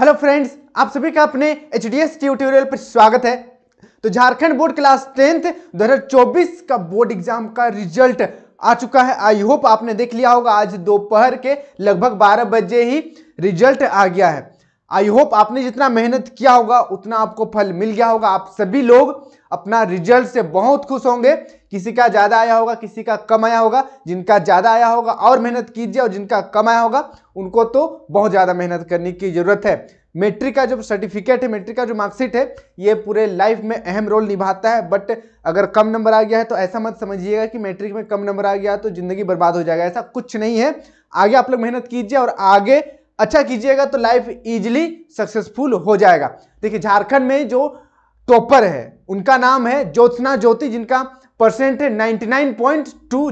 hello friends आप सभी का अपने एच डी एस ट्यूटोरियल पर स्वागत है तो झारखंड बोर्ड क्लास टेंथ 2024 का बोर्ड एग्जाम का रिजल्ट आ चुका है आई होप आपने देख लिया होगा आज दोपहर के लगभग 12 बजे ही रिजल्ट आ गया है आई होप आपने जितना मेहनत किया होगा उतना आपको फल मिल गया होगा आप सभी लोग अपना रिजल्ट से बहुत खुश होंगे किसी का ज़्यादा आया होगा किसी का कम आया होगा जिनका ज़्यादा आया होगा और मेहनत कीजिए और जिनका कम आया होगा उनको तो बहुत ज़्यादा मेहनत करने की ज़रूरत है मेट्रिक का जो सर्टिफिकेट है मेट्रिक का जो मार्कशीट है ये पूरे लाइफ में अहम रोल निभाता है बट अगर कम नंबर आ गया है तो ऐसा मत समझिएगा कि मैट्रिक में कम नंबर आ गया तो ज़िंदगी बर्बाद हो जाएगा ऐसा कुछ नहीं है आगे आप लोग मेहनत कीजिए और आगे अच्छा कीजिएगा तो लाइफ इजिली सक्सेसफुल हो जाएगा देखिए झारखंड में जो टॉपर है उनका नाम है ज्योत्ना ज्योति जिनका परसेंट है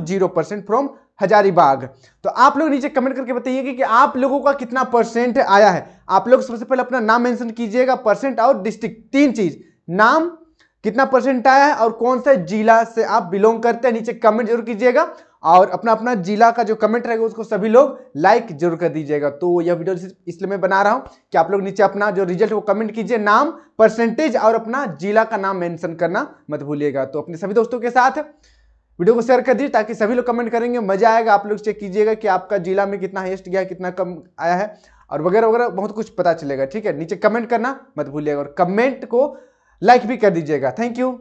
जीरो परसेंट फ्रॉम हजारीबाग तो आप लोग नीचे कमेंट करके बताइएगा कि आप लोगों का कितना परसेंट आया है आप लोग सबसे पहले अपना नाम मेंशन कीजिएगा परसेंट और डिस्ट्रिक्ट तीन चीज नाम कितना परसेंट आया है और कौन सा जिला से आप बिलोंग करते हैं नीचे कमेंट जरूर कीजिएगा और अपना अपना जिला का जो कमेंट रहेगा उसको सभी लोग लाइक जरूर कर दीजिएगा तो यह वीडियो इसलिए मैं बना रहा हूं कि आप लोग नीचे अपना जो रिजल्ट वो कमेंट कीजिए नाम परसेंटेज और अपना जिला का नाम मेंशन करना मत भूलिएगा तो अपने सभी दोस्तों के साथ वीडियो को शेयर कर दीजिए ताकि सभी लोग कमेंट करेंगे मजा आएगा आप लोग चेक कीजिएगा कि आपका जिला में कितना हाइस्ट गया कितना कम आया है और वगैरह वगैरह बहुत कुछ पता चलेगा ठीक है नीचे कमेंट करना मत भूलिएगा और कमेंट को लाइक भी कर दीजिएगा थैंक यू